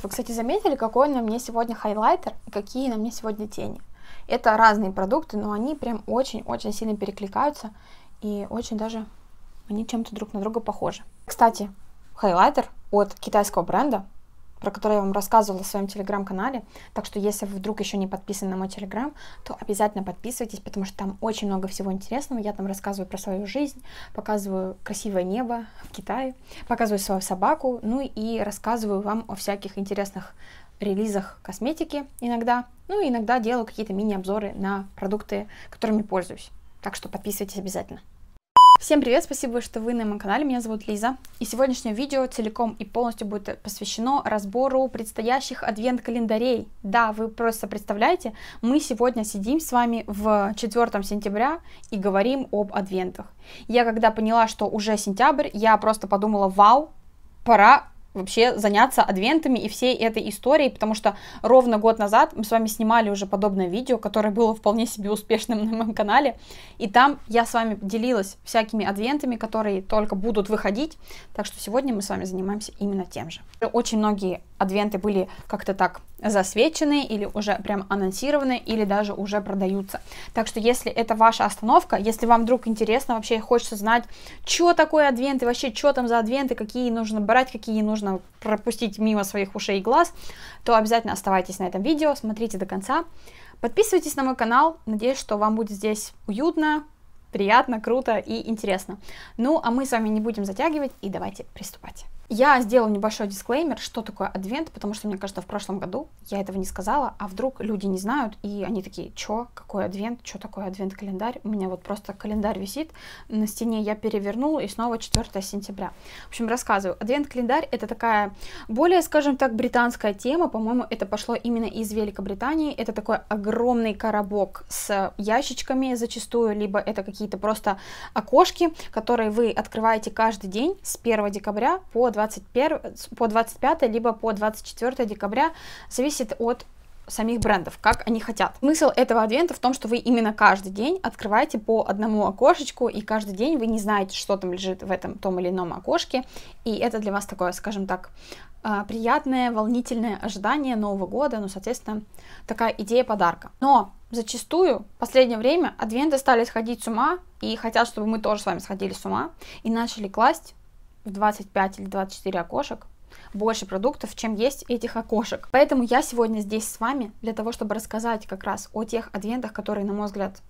Вот, вы, кстати, заметили, какой на мне сегодня хайлайтер и какие на мне сегодня тени. Это разные продукты, но они прям очень-очень сильно перекликаются и очень даже они чем-то друг на друга похожи. Кстати, хайлайтер от китайского бренда про который я вам рассказывала в своем телеграм-канале. Так что, если вы вдруг еще не подписаны на мой телеграм, то обязательно подписывайтесь, потому что там очень много всего интересного. Я там рассказываю про свою жизнь, показываю красивое небо в Китае, показываю свою собаку, ну и рассказываю вам о всяких интересных релизах косметики иногда. Ну и иногда делаю какие-то мини-обзоры на продукты, которыми пользуюсь. Так что подписывайтесь обязательно. Всем привет, спасибо, что вы на моем канале, меня зовут Лиза. И сегодняшнее видео целиком и полностью будет посвящено разбору предстоящих адвент-календарей. Да, вы просто представляете, мы сегодня сидим с вами в 4 сентября и говорим об адвентах. Я когда поняла, что уже сентябрь, я просто подумала, вау, пора вообще заняться адвентами и всей этой историей, потому что ровно год назад мы с вами снимали уже подобное видео, которое было вполне себе успешным на моем канале, и там я с вами делилась всякими адвентами, которые только будут выходить, так что сегодня мы с вами занимаемся именно тем же. Очень многие адвенты были как-то так засвечены или уже прям анонсированы или даже уже продаются. Так что если это ваша остановка, если вам вдруг интересно, вообще хочется знать, что такое адвенты, вообще что там за адвенты, какие нужно брать, какие нужно пропустить мимо своих ушей и глаз, то обязательно оставайтесь на этом видео, смотрите до конца. Подписывайтесь на мой канал, надеюсь, что вам будет здесь уютно, приятно, круто и интересно. Ну, а мы с вами не будем затягивать и давайте приступать. Я сделала небольшой дисклеймер, что такое адвент, потому что, мне кажется, в прошлом году я этого не сказала, а вдруг люди не знают, и они такие, чё, какой адвент, чё такое адвент-календарь? У меня вот просто календарь висит, на стене я перевернула, и снова 4 сентября. В общем, рассказываю. Адвент-календарь — это такая более, скажем так, британская тема, по-моему, это пошло именно из Великобритании, это такой огромный коробок с ящичками зачастую, либо это какие-то просто окошки, которые вы открываете каждый день с 1 декабря по 20 21, по 25, либо по 24 декабря, зависит от самих брендов, как они хотят. Смысл этого адвента в том, что вы именно каждый день открываете по одному окошечку, и каждый день вы не знаете, что там лежит в этом том или ином окошке, и это для вас такое, скажем так, а, приятное, волнительное ожидание Нового года, ну, соответственно, такая идея подарка. Но зачастую в последнее время адвенты стали сходить с ума и хотят, чтобы мы тоже с вами сходили с ума и начали класть в 25 или 24 окошек, больше продуктов, чем есть этих окошек. Поэтому я сегодня здесь с вами для того, чтобы рассказать как раз о тех адвентах, которые, на мой взгляд,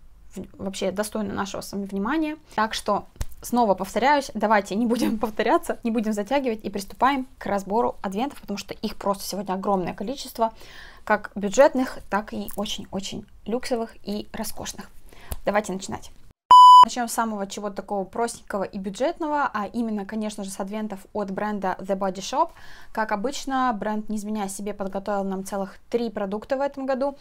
вообще достойны нашего с вами внимания. Так что снова повторяюсь, давайте не будем повторяться, не будем затягивать и приступаем к разбору адвентов, потому что их просто сегодня огромное количество, как бюджетных, так и очень-очень люксовых и роскошных. Давайте начинать. Начнем с самого чего такого простенького и бюджетного, а именно, конечно же, с адвентов от бренда The Body Shop. Как обычно, бренд, не изменяя себе, подготовил нам целых три продукта в этом году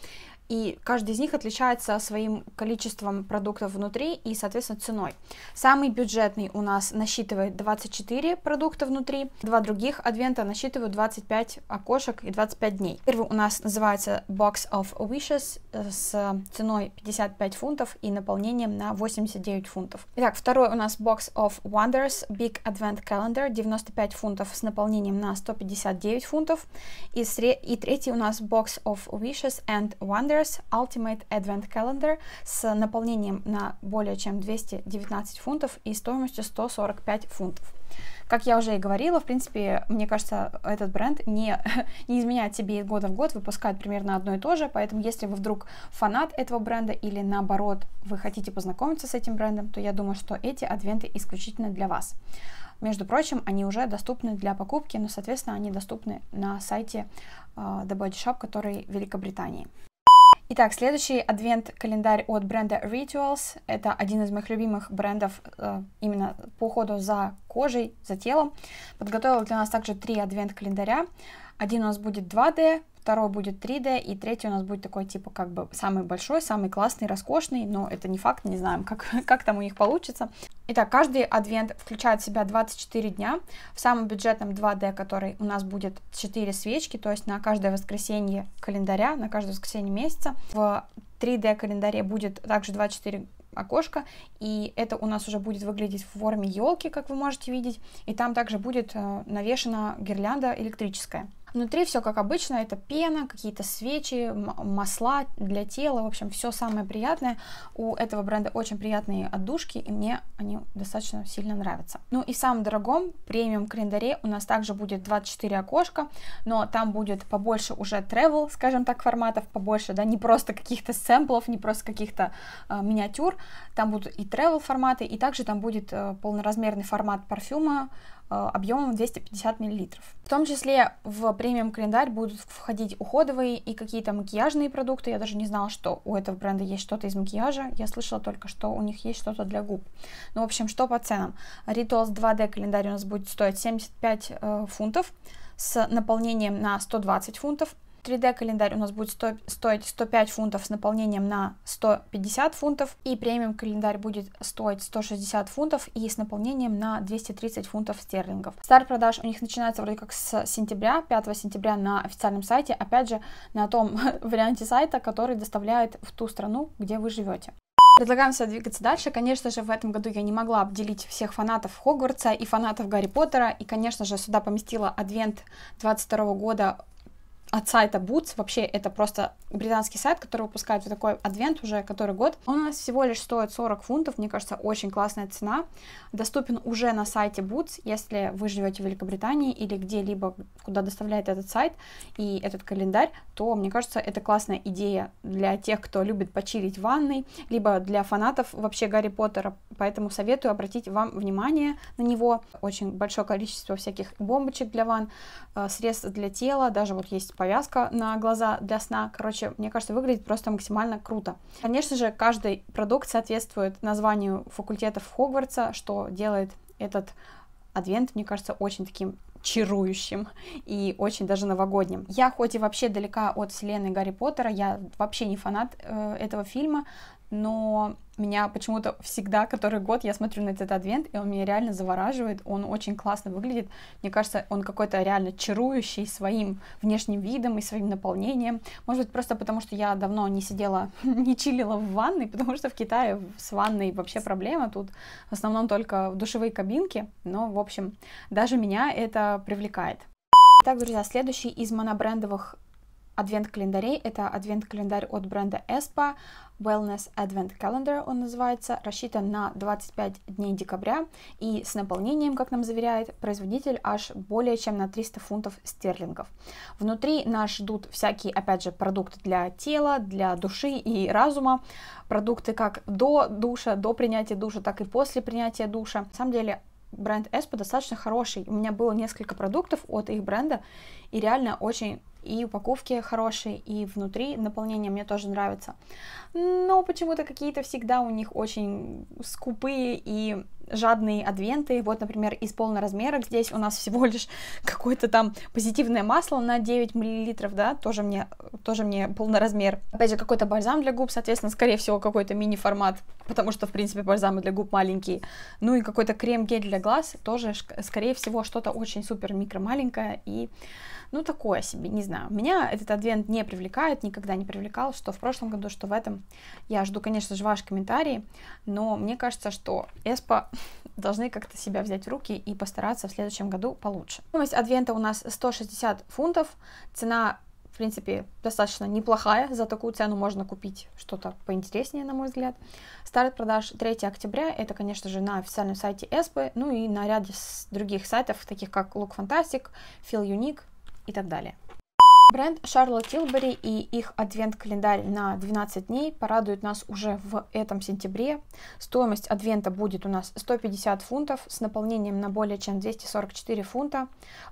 и каждый из них отличается своим количеством продуктов внутри и, соответственно, ценой. Самый бюджетный у нас насчитывает 24 продукта внутри, два других адвента насчитывают 25 окошек и 25 дней. Первый у нас называется Box of Wishes с ценой 55 фунтов и наполнением на 89 фунтов. Итак, второй у нас Box of Wonders Big Advent Calendar 95 фунтов с наполнением на 159 фунтов. И, сре- и третий у нас Box of Wishes and Wonders Traders Ultimate Advent Calendar с наполнением на более чем 219 фунтов и стоимостью 145 фунтов. Как я уже и говорила, в принципе, мне кажется, этот бренд не, не изменяет себе из года в год, выпускает примерно одно и то же, поэтому если вы вдруг фанат этого бренда или наоборот, вы хотите познакомиться с этим брендом, то я думаю, что эти адвенты исключительно для вас. Между прочим, они уже доступны для покупки, но, соответственно, они доступны на сайте а, The Body Shop, который в Великобритании. Итак, следующий адвент-календарь от бренда Rituals. Это один из моих любимых брендов э, именно по уходу за кожей, за телом. Подготовила для нас также три адвент-календаря. Один у нас будет 2D, второй будет 3D, и третий у нас будет такой, типа, как бы самый большой, самый классный, роскошный, но это не факт, не знаем, как, как там у них получится. Итак, каждый адвент включает в себя 24 дня. В самом бюджетном 2D, который у нас будет 4 свечки, то есть на каждое воскресенье календаря, на каждое воскресенье месяца. В 3D календаре будет также 24 окошко, и это у нас уже будет выглядеть в форме елки, как вы можете видеть, и там также будет э, навешена гирлянда электрическая. Внутри все как обычно, это пена, какие-то свечи, масла для тела, в общем, все самое приятное. У этого бренда очень приятные отдушки, и мне они достаточно сильно нравятся. Ну и в самом дорогом премиум календаре у нас также будет 24 окошка, но там будет побольше уже travel, скажем так, форматов, побольше, да, не просто каких-то сэмплов, не просто каких-то э, миниатюр, там будут и travel форматы, и также там будет э, полноразмерный формат парфюма, Э, объемом 250 мл. В том числе в премиум календарь будут входить уходовые и какие-то макияжные продукты. Я даже не знала, что у этого бренда есть что-то из макияжа. Я слышала только, что у них есть что-то для губ. Ну, в общем, что по ценам? Rituals 2D календарь у нас будет стоить 75 э, фунтов с наполнением на 120 фунтов. 3D-календарь у нас будет сто, стоить 105 фунтов с наполнением на 150 фунтов, и премиум-календарь будет стоить 160 фунтов и с наполнением на 230 фунтов стерлингов. Старт продаж у них начинается вроде как с сентября, 5 сентября на официальном сайте, опять же, на том варианте сайта, который доставляет в ту страну, где вы живете. Предлагаем все двигаться дальше. Конечно же, в этом году я не могла обделить всех фанатов Хогвартса и фанатов Гарри Поттера. И, конечно же, сюда поместила адвент 22 года от сайта Boots, вообще это просто британский сайт, который выпускает вот такой адвент уже который год. Он у нас всего лишь стоит 40 фунтов, мне кажется, очень классная цена. Доступен уже на сайте Boots, если вы живете в Великобритании или где-либо, куда доставляет этот сайт и этот календарь, то, мне кажется, это классная идея для тех, кто любит почилить в ванной, либо для фанатов вообще Гарри Поттера, поэтому советую обратить вам внимание на него. Очень большое количество всяких бомбочек для ванн, э, средств для тела, даже вот есть повязка на глаза для сна. Короче, мне кажется, выглядит просто максимально круто. Конечно же, каждый продукт соответствует названию факультетов Хогвартса, что делает этот адвент, мне кажется, очень таким чарующим и очень даже новогодним. Я хоть и вообще далека от вселенной Гарри Поттера, я вообще не фанат э, этого фильма, но меня почему-то всегда, который год, я смотрю на этот адвент, и он меня реально завораживает, он очень классно выглядит, мне кажется, он какой-то реально чарующий своим внешним видом и своим наполнением, может быть, просто потому, что я давно не сидела, не чилила в ванной, потому что в Китае с ванной вообще проблема, тут в основном только душевые кабинки, но, в общем, даже меня это привлекает. Итак, друзья, следующий из монобрендовых адвент-календарей. Это адвент-календарь от бренда ESPA, Wellness Advent Calendar он называется, рассчитан на 25 дней декабря и с наполнением, как нам заверяет производитель, аж более чем на 300 фунтов стерлингов. Внутри нас ждут всякие, опять же, продукты для тела, для души и разума, продукты как до душа, до принятия душа, так и после принятия душа. На самом деле, бренд Espa достаточно хороший. У меня было несколько продуктов от их бренда, и реально очень и упаковки хорошие, и внутри наполнение мне тоже нравится. Но почему-то какие-то всегда у них очень скупые и жадные адвенты. Вот, например, из полноразмерок здесь у нас всего лишь какое-то там позитивное масло на 9 мл, да, тоже мне, тоже мне полноразмер. Опять же, какой-то бальзам для губ, соответственно, скорее всего, какой-то мини-формат, потому что, в принципе, бальзамы для губ маленькие. Ну и какой-то крем-гель для глаз, тоже, скорее всего, что-то очень супер микро-маленькое и ну, такое себе, не знаю. Меня этот адвент не привлекает, никогда не привлекал, что в прошлом году, что в этом. Я жду, конечно же, ваши комментарии, но мне кажется, что Эспа должны как-то себя взять в руки и постараться в следующем году получше. Стоимость адвента у нас 160 фунтов, цена в принципе, достаточно неплохая. За такую цену можно купить что-то поинтереснее, на мой взгляд. Старт продаж 3 октября. Это, конечно же, на официальном сайте Эспы, ну и на ряде других сайтов, таких как Look Fantastic, Feel Unique и так далее. Бренд Charlotte Tilbury и их адвент-календарь на 12 дней порадуют нас уже в этом сентябре. Стоимость адвента будет у нас 150 фунтов с наполнением на более чем 244 фунта.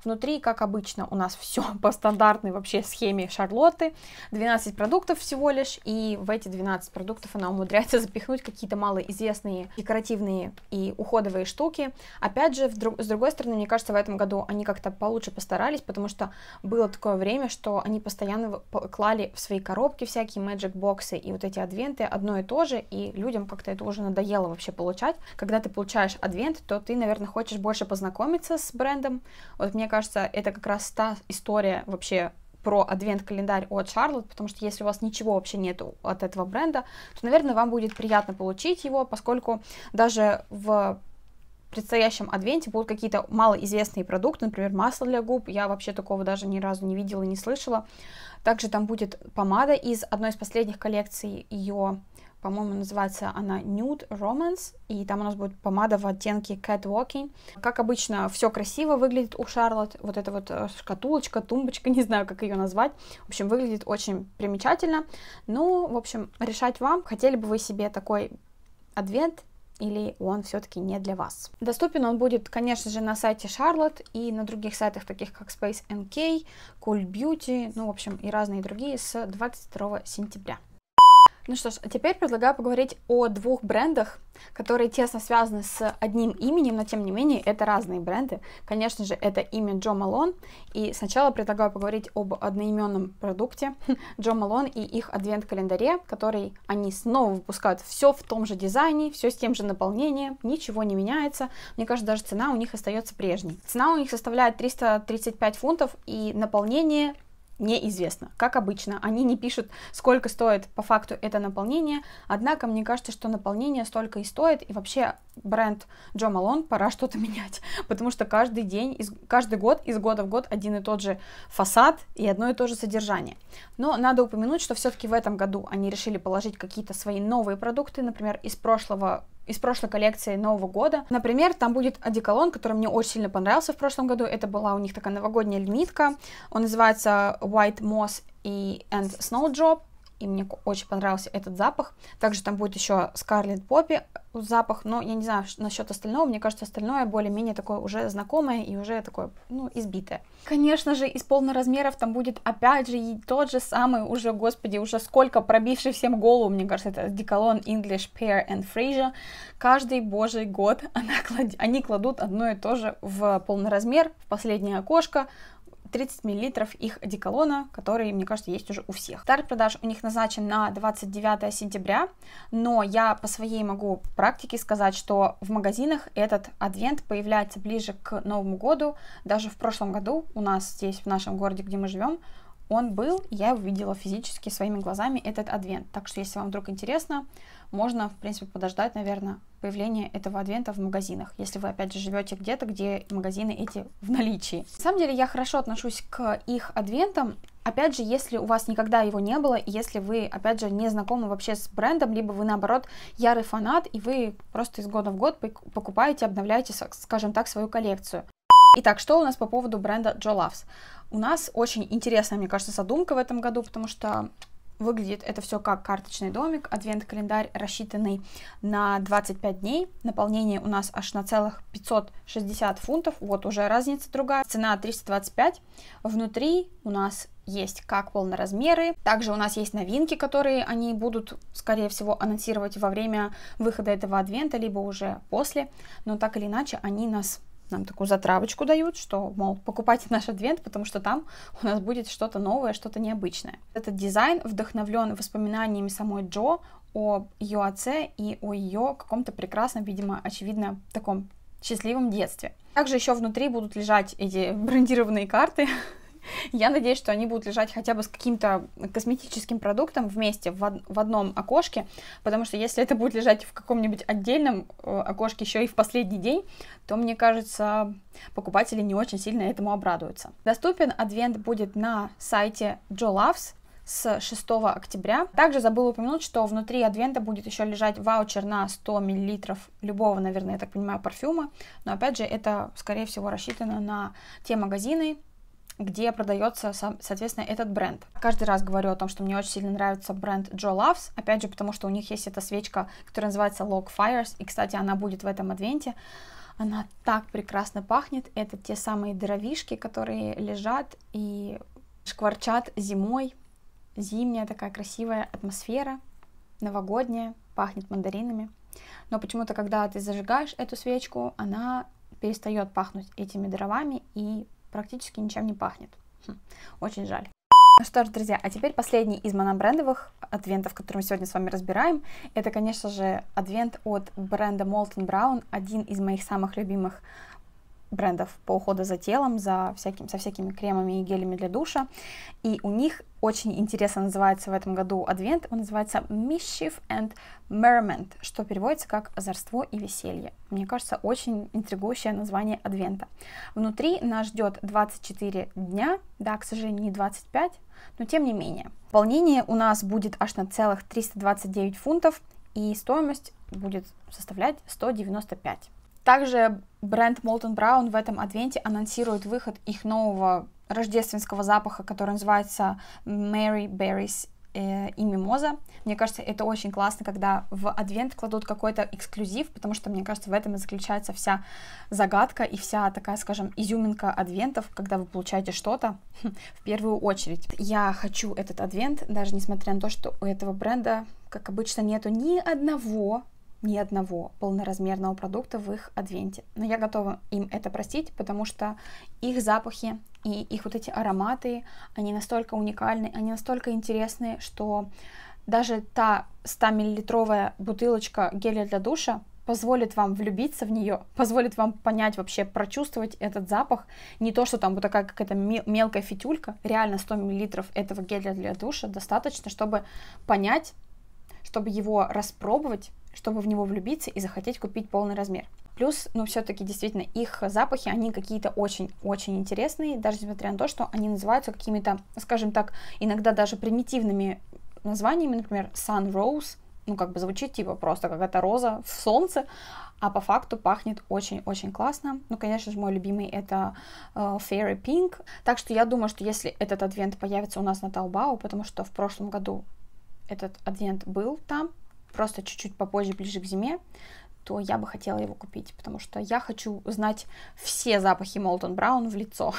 Внутри, как обычно, у нас все по стандартной вообще схеме Шарлотты. 12 продуктов всего лишь, и в эти 12 продуктов она умудряется запихнуть какие-то малоизвестные декоративные и уходовые штуки. Опять же, с другой стороны, мне кажется, в этом году они как-то получше постарались, потому что было такое время, что что они постоянно клали в свои коробки всякие magic боксы и вот эти адвенты одно и то же, и людям как-то это уже надоело вообще получать. Когда ты получаешь адвент, то ты, наверное, хочешь больше познакомиться с брендом. Вот мне кажется, это как раз та история вообще про адвент-календарь от Charlotte, потому что если у вас ничего вообще нету от этого бренда, то, наверное, вам будет приятно получить его, поскольку даже в предстоящем адвенте будут какие-то малоизвестные продукты, например, масло для губ, я вообще такого даже ни разу не видела, не слышала. Также там будет помада из одной из последних коллекций ее, по-моему, называется она Nude Romance, и там у нас будет помада в оттенке Cat Walking. Как обычно, все красиво выглядит у Шарлот, вот эта вот э, шкатулочка, тумбочка, не знаю, как ее назвать. В общем, выглядит очень примечательно. Ну, в общем, решать вам, хотели бы вы себе такой адвент или он все-таки не для вас. Доступен он будет, конечно же, на сайте Charlotte и на других сайтах, таких как Space NK, Cool Beauty, ну, в общем, и разные другие с 22 сентября. Ну что ж, а теперь предлагаю поговорить о двух брендах, которые тесно связаны с одним именем, но тем не менее это разные бренды. Конечно же, это имя Джо Малон. И сначала предлагаю поговорить об одноименном продукте Джо Малон и их адвент-календаре, который они снова выпускают все в том же дизайне, все с тем же наполнением, ничего не меняется. Мне кажется, даже цена у них остается прежней. Цена у них составляет 335 фунтов и наполнение неизвестно. Как обычно, они не пишут, сколько стоит по факту это наполнение, однако мне кажется, что наполнение столько и стоит, и вообще бренд Джо Малон пора что-то менять, потому что каждый день, каждый год, из года в год один и тот же фасад и одно и то же содержание. Но надо упомянуть, что все-таки в этом году они решили положить какие-то свои новые продукты, например, из прошлого из прошлой коллекции Нового года. Например, там будет одеколон, который мне очень сильно понравился в прошлом году. Это была у них такая новогодняя лимитка. Он называется White Moss и and Snowdrop и мне очень понравился этот запах. Также там будет еще Scarlet Poppy запах, но я не знаю насчет остального, мне кажется, остальное более-менее такое уже знакомое и уже такое, ну, избитое. Конечно же, из полноразмеров там будет опять же и тот же самый уже, господи, уже сколько пробивший всем голову, мне кажется, это Деколон English Pear and Fraser. Каждый божий год она клад... они кладут одно и то же в полноразмер, в последнее окошко, 30 мл их одеколона, который, мне кажется, есть уже у всех. Старт продаж у них назначен на 29 сентября, но я по своей могу практике сказать, что в магазинах этот адвент появляется ближе к Новому году. Даже в прошлом году у нас здесь, в нашем городе, где мы живем, он был, я его видела физически своими глазами этот адвент. Так что, если вам вдруг интересно, можно, в принципе, подождать, наверное, появление этого адвента в магазинах, если вы, опять же, живете где-то, где магазины эти в наличии. На самом деле, я хорошо отношусь к их адвентам, опять же, если у вас никогда его не было, если вы, опять же, не знакомы вообще с брендом, либо вы, наоборот, ярый фанат, и вы просто из года в год покупаете, обновляете, скажем так, свою коллекцию. Итак, что у нас по поводу бренда Joe Loves? У нас очень интересная, мне кажется, задумка в этом году, потому что Выглядит это все как карточный домик, адвент-календарь, рассчитанный на 25 дней. Наполнение у нас аж на целых 560 фунтов, вот уже разница другая. Цена 325. Внутри у нас есть как полноразмеры. Также у нас есть новинки, которые они будут, скорее всего, анонсировать во время выхода этого адвента, либо уже после. Но так или иначе, они нас нам такую затравочку дают, что, мол, покупайте наш адвент, потому что там у нас будет что-то новое, что-то необычное. Этот дизайн вдохновлен воспоминаниями самой Джо о ее отце и о ее каком-то прекрасном, видимо, очевидно, таком счастливом детстве. Также еще внутри будут лежать эти брендированные карты я надеюсь, что они будут лежать хотя бы с каким-то косметическим продуктом вместе в, од- в одном окошке, потому что если это будет лежать в каком-нибудь отдельном э, окошке еще и в последний день, то, мне кажется, покупатели не очень сильно этому обрадуются. Доступен адвент будет на сайте Joe Loves, с 6 октября. Также забыл упомянуть, что внутри адвента будет еще лежать ваучер на 100 мл любого, наверное, я так понимаю, парфюма. Но опять же, это, скорее всего, рассчитано на те магазины где продается, соответственно, этот бренд. Каждый раз говорю о том, что мне очень сильно нравится бренд Joe Loves, опять же, потому что у них есть эта свечка, которая называется Log Fires, и, кстати, она будет в этом адвенте. Она так прекрасно пахнет, это те самые дровишки, которые лежат и шкварчат зимой, зимняя такая красивая атмосфера, новогодняя, пахнет мандаринами. Но почему-то, когда ты зажигаешь эту свечку, она перестает пахнуть этими дровами и практически ничем не пахнет. Хм, очень жаль. Ну что ж, друзья, а теперь последний из монобрендовых адвентов, который мы сегодня с вами разбираем. Это, конечно же, адвент от бренда Molten Brown, один из моих самых любимых брендов по уходу за телом, за всяким, со всякими кремами и гелями для душа. И у них очень интересно называется в этом году адвент. Он называется Mischief and Merriment, что переводится как «озорство и веселье». Мне кажется, очень интригующее название адвента. Внутри нас ждет 24 дня, да, к сожалению, не 25, но тем не менее. Волнение у нас будет аж на целых 329 фунтов, и стоимость будет составлять 195. Также бренд Molten Brown в этом адвенте анонсирует выход их нового рождественского запаха, который называется Mary Berries э, и мимоза. Мне кажется, это очень классно, когда в адвент кладут какой-то эксклюзив, потому что, мне кажется, в этом и заключается вся загадка и вся такая, скажем, изюминка адвентов, когда вы получаете что-то в первую очередь. Я хочу этот адвент, даже несмотря на то, что у этого бренда, как обычно, нету ни одного ни одного полноразмерного продукта в их адвенте. Но я готова им это простить, потому что их запахи и их вот эти ароматы, они настолько уникальны, они настолько интересны, что даже та 100-миллилитровая бутылочка геля для душа позволит вам влюбиться в нее, позволит вам понять вообще, прочувствовать этот запах. Не то, что там вот такая какая-то мелкая фитюлька, реально 100 миллилитров этого геля для душа достаточно, чтобы понять, чтобы его распробовать, чтобы в него влюбиться и захотеть купить полный размер. Плюс, ну, все-таки действительно, их запахи, они какие-то очень-очень интересные, даже несмотря на то, что они называются какими-то, скажем так, иногда даже примитивными названиями, например, Sun Rose, ну, как бы звучит типа просто какая-то роза в солнце, а по факту пахнет очень-очень классно. Ну, конечно же, мой любимый это э, Fairy Pink. Так что я думаю, что если этот адвент появится у нас на Таобао, потому что в прошлом году этот адвент был там, просто чуть-чуть попозже, ближе к зиме, то я бы хотела его купить, потому что я хочу знать все запахи Молтон Браун в лицо.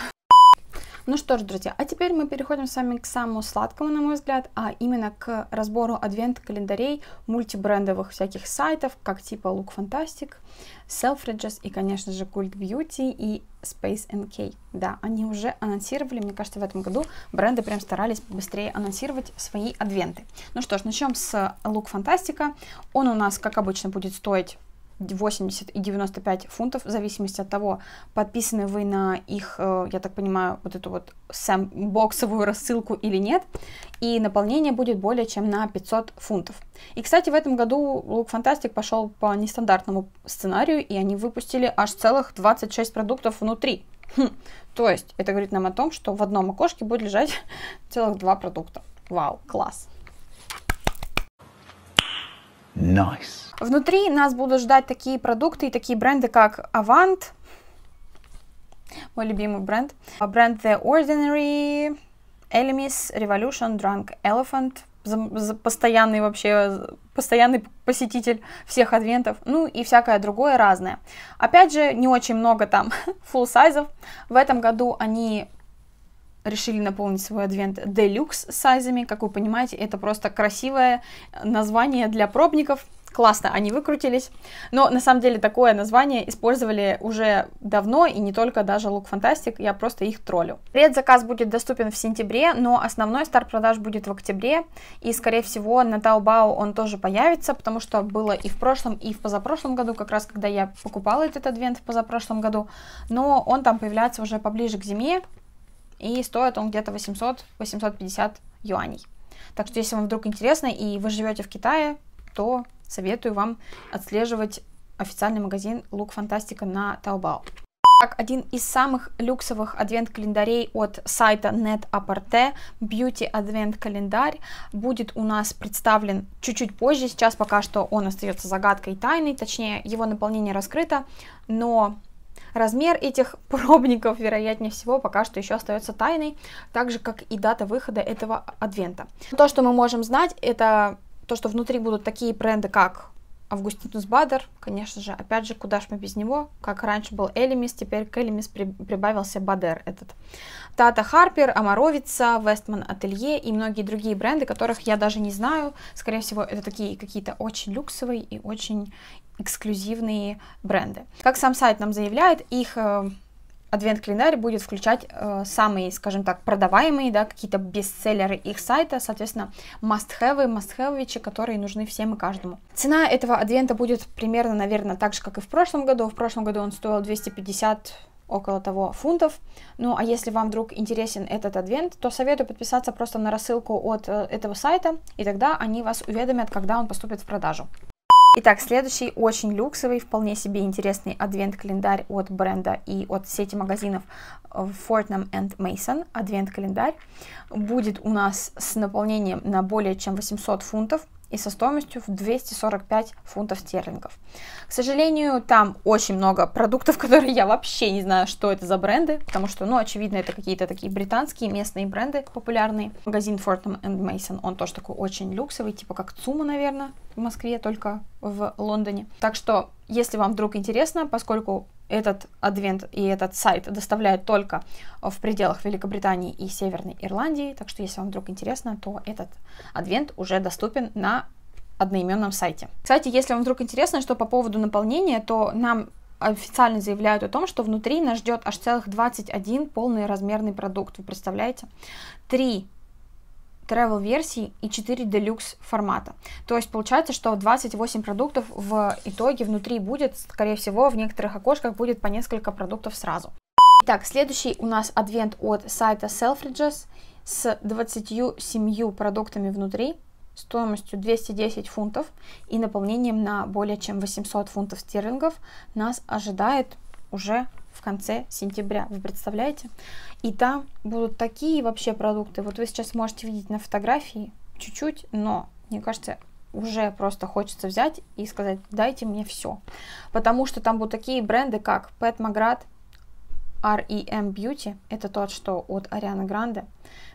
Ну что ж, друзья, а теперь мы переходим с вами к самому сладкому, на мой взгляд, а именно к разбору адвент-календарей мультибрендовых всяких сайтов, как типа Look Fantastic, Selfridges и, конечно же, Cult Beauty и Space NK. Да, они уже анонсировали, мне кажется, в этом году бренды прям старались быстрее анонсировать свои адвенты. Ну что ж, начнем с Look Фантастика. Он у нас, как обычно, будет стоить 80 и 95 фунтов, в зависимости от того, подписаны вы на их, э, я так понимаю, вот эту вот сэм боксовую рассылку или нет, и наполнение будет более чем на 500 фунтов. И, кстати, в этом году Look Fantastic пошел по нестандартному сценарию, и они выпустили аж целых 26 продуктов внутри. Хм. То есть это говорит нам о том, что в одном окошке будет лежать целых два продукта. Вау, класс! Nice. Внутри нас будут ждать такие продукты и такие бренды, как Avant, мой любимый бренд, а бренд The Ordinary, Elemis, Revolution, Drunk Elephant, постоянный вообще, постоянный посетитель всех адвентов, ну и всякое другое разное. Опять же, не очень много там full сайзов. В этом году они решили наполнить свой адвент делюкс сайзами. Как вы понимаете, это просто красивое название для пробников. Классно, они выкрутились. Но на самом деле такое название использовали уже давно, и не только даже Look Fantastic, я просто их троллю. Предзаказ будет доступен в сентябре, но основной старт продаж будет в октябре, и скорее всего на Taobao он тоже появится, потому что было и в прошлом, и в позапрошлом году, как раз когда я покупала этот адвент в позапрошлом году, но он там появляется уже поближе к зиме, и стоит он где-то 800-850 юаней. Так что, если вам вдруг интересно и вы живете в Китае, то советую вам отслеживать официальный магазин Look Фантастика на Taobao. Так один из самых люксовых адвент-календарей от сайта NetAparte, Beauty Advent календарь будет у нас представлен чуть-чуть позже, сейчас пока что он остается загадкой и тайной, точнее его наполнение раскрыто, но Размер этих пробников, вероятнее всего, пока что еще остается тайной, так же, как и дата выхода этого адвента. То, что мы можем знать, это то, что внутри будут такие бренды, как Августинус Бадер, конечно же, опять же, куда ж мы без него, как раньше был Элемис, теперь к Элемис при, прибавился Бадер этот. Тата Харпер, Амаровица, Вестман Ателье и многие другие бренды, которых я даже не знаю, скорее всего, это такие какие-то очень люксовые и очень эксклюзивные бренды. Как сам сайт нам заявляет, их адвент-календарь э, будет включать э, самые, скажем так, продаваемые, да, какие-то бестселлеры их сайта, соответственно, must-have, must-have, которые нужны всем и каждому. Цена этого адвента будет примерно, наверное, так же, как и в прошлом году. В прошлом году он стоил 250 около того фунтов. Ну, а если вам вдруг интересен этот адвент, то советую подписаться просто на рассылку от э, этого сайта, и тогда они вас уведомят, когда он поступит в продажу. Итак, следующий очень люксовый, вполне себе интересный адвент-календарь от бренда и от сети магазинов э, Fortnum and Mason, адвент-календарь, будет у нас с наполнением на более чем 800 фунтов, и со стоимостью в 245 фунтов стерлингов. К сожалению, там очень много продуктов, которые я вообще не знаю, что это за бренды, потому что, ну, очевидно, это какие-то такие британские местные бренды популярные. Магазин Fortnum and Mason, он тоже такой очень люксовый, типа как ЦУМа, наверное, в Москве, только в Лондоне. Так что, если вам вдруг интересно, поскольку этот адвент и этот сайт доставляют только в пределах Великобритании и Северной Ирландии, так что если вам вдруг интересно, то этот адвент уже доступен на одноименном сайте. Кстати, если вам вдруг интересно, что по поводу наполнения, то нам официально заявляют о том, что внутри нас ждет аж целых 21 полный размерный продукт, вы представляете? Три travel версий и 4 deluxe формата. То есть получается, что 28 продуктов в итоге внутри будет, скорее всего, в некоторых окошках будет по несколько продуктов сразу. Итак, следующий у нас адвент от сайта Selfridges с 27 продуктами внутри, стоимостью 210 фунтов и наполнением на более чем 800 фунтов стерлингов нас ожидает уже в конце сентября. Вы представляете? И там будут такие вообще продукты. Вот вы сейчас можете видеть на фотографии чуть-чуть, но, мне кажется, уже просто хочется взять и сказать, дайте мне все. Потому что там будут такие бренды, как Pet Magrat, R.E.M. Beauty, это тот, что от Арианы Гранде,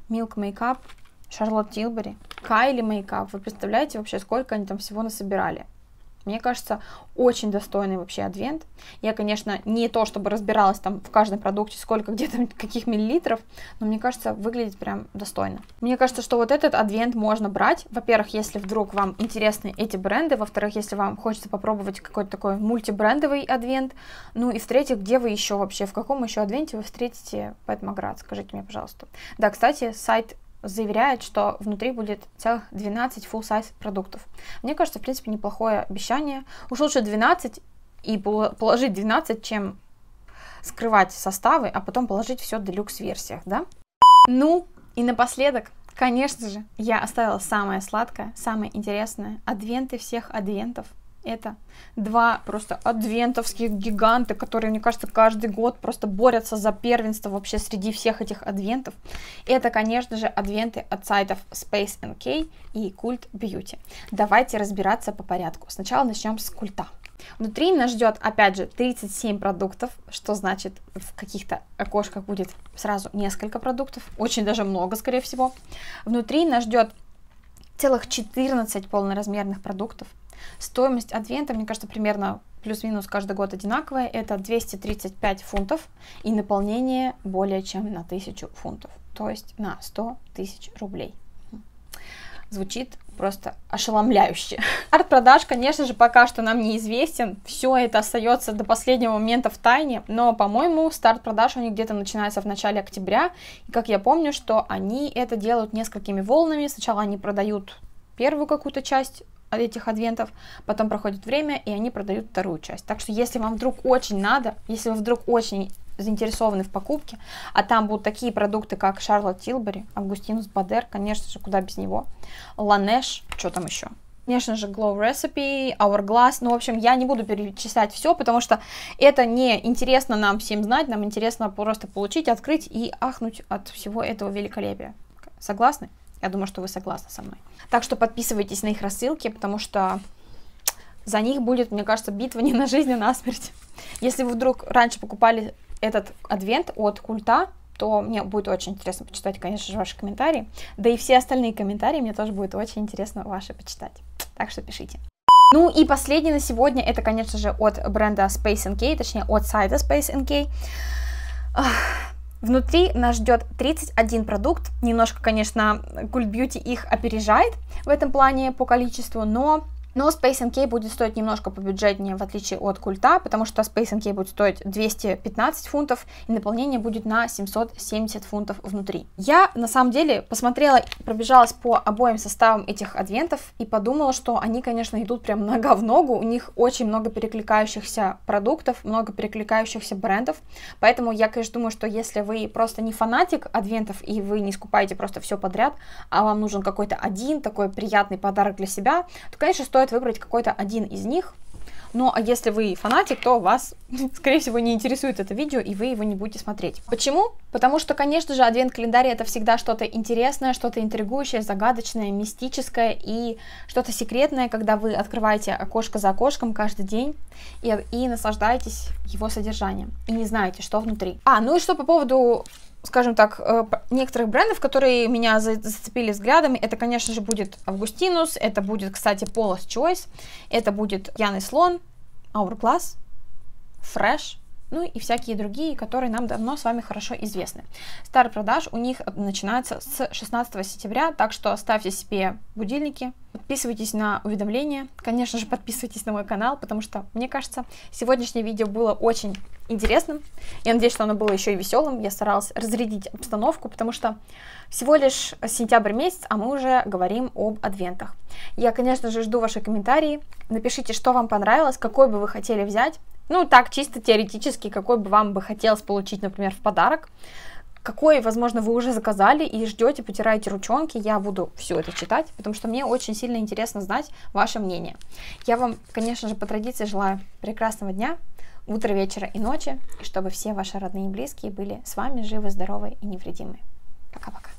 Milk Makeup, Шарлотт Тилбери, Kylie Makeup. Вы представляете вообще, сколько они там всего насобирали? Мне кажется, очень достойный вообще адвент. Я, конечно, не то чтобы разбиралась там в каждом продукте, сколько где-то каких миллилитров, но мне кажется, выглядит прям достойно. Мне кажется, что вот этот адвент можно брать. Во-первых, если вдруг вам интересны эти бренды, во-вторых, если вам хочется попробовать какой-то такой мультибрендовый адвент, ну и в-третьих, где вы еще вообще, в каком еще адвенте вы встретите Пэт Маград, скажите мне, пожалуйста. Да, кстати, сайт заверяет, что внутри будет целых 12 full-size продуктов. Мне кажется, в принципе, неплохое обещание. Уж лучше 12 и положить 12, чем скрывать составы, а потом положить все в делюкс-версиях, да? Ну, и напоследок, конечно же, я оставила самое сладкое, самое интересное, адвенты всех адвентов – это два просто адвентовских гиганта, которые, мне кажется, каждый год просто борются за первенство вообще среди всех этих адвентов. Это, конечно же, адвенты от сайтов Space NK и Cult Beauty. Давайте разбираться по порядку. Сначала начнем с культа. Внутри нас ждет, опять же, 37 продуктов, что значит в каких-то окошках будет сразу несколько продуктов, очень даже много, скорее всего. Внутри нас ждет целых 14 полноразмерных продуктов, Стоимость адвента, мне кажется, примерно плюс-минус каждый год одинаковая. Это 235 фунтов и наполнение более чем на 1000 фунтов, то есть на 100 тысяч рублей. Звучит просто ошеломляюще. Арт-продаж, конечно же, пока что нам неизвестен. Все это остается до последнего момента в тайне, но, по-моему, старт продаж у них где-то начинается в начале октября. И как я помню, что они это делают несколькими волнами. Сначала они продают первую какую-то часть этих адвентов, потом проходит время, и они продают вторую часть. Так что если вам вдруг очень надо, если вы вдруг очень заинтересованы в покупке, а там будут такие продукты, как Шарлотт Тилбери, Августинус Бадер, конечно же, куда без него, Ланеш, что там еще, конечно же, Glow Recipe, Hourglass, ну, в общем, я не буду перечислять все, потому что это не интересно нам всем знать, нам интересно просто получить, открыть и ахнуть от всего этого великолепия. Согласны? Я думаю, что вы согласны со мной. Так что подписывайтесь на их рассылки, потому что за них будет, мне кажется, битва не на жизнь, а на смерть. Если вы вдруг раньше покупали этот адвент от культа, то мне будет очень интересно почитать, конечно же, ваши комментарии. Да и все остальные комментарии мне тоже будет очень интересно ваши почитать. Так что пишите. Ну и последний на сегодня, это, конечно же, от бренда Space NK, точнее, от сайта Space NK. Внутри нас ждет 31 продукт. Немножко, конечно, Cool Beauty их опережает в этом плане по количеству, но но Space NK будет стоить немножко побюджетнее, в отличие от культа, потому что Space NK будет стоить 215 фунтов, и наполнение будет на 770 фунтов внутри. Я, на самом деле, посмотрела, пробежалась по обоим составам этих адвентов и подумала, что они, конечно, идут прям нога в ногу, у них очень много перекликающихся продуктов, много перекликающихся брендов, поэтому я, конечно, думаю, что если вы просто не фанатик адвентов и вы не скупаете просто все подряд, а вам нужен какой-то один такой приятный подарок для себя, то, конечно, стоит стоит выбрать какой-то один из них. но ну, а если вы фанатик, то вас, скорее всего, не интересует это видео, и вы его не будете смотреть. Почему? Потому что, конечно же, адвент-календарь это всегда что-то интересное, что-то интригующее, загадочное, мистическое и что-то секретное, когда вы открываете окошко за окошком каждый день и, и наслаждаетесь его содержанием, и не знаете, что внутри. А, ну и что по поводу скажем так, э, некоторых брендов, которые меня зацепили взглядами, это, конечно же, будет Августинус, это будет, кстати, Полос Choice, это будет Яны Слон, Hourglass, Fresh, ну и всякие другие, которые нам давно с вами хорошо известны. Старт продаж у них э, начинается с 16 сентября, так что ставьте себе будильники, подписывайтесь на уведомления, конечно же подписывайтесь на мой канал, потому что, мне кажется, сегодняшнее видео было очень интересным. Я надеюсь, что оно было еще и веселым, я старалась разрядить обстановку, потому что всего лишь сентябрь месяц, а мы уже говорим об адвентах. Я, конечно же, жду ваши комментарии, напишите, что вам понравилось, какой бы вы хотели взять, ну, так, чисто теоретически, какой бы вам бы хотелось получить, например, в подарок какой, возможно, вы уже заказали и ждете, потираете ручонки, я буду все это читать, потому что мне очень сильно интересно знать ваше мнение. Я вам, конечно же, по традиции желаю прекрасного дня, утра, вечера и ночи, и чтобы все ваши родные и близкие были с вами живы, здоровы и невредимы. Пока-пока.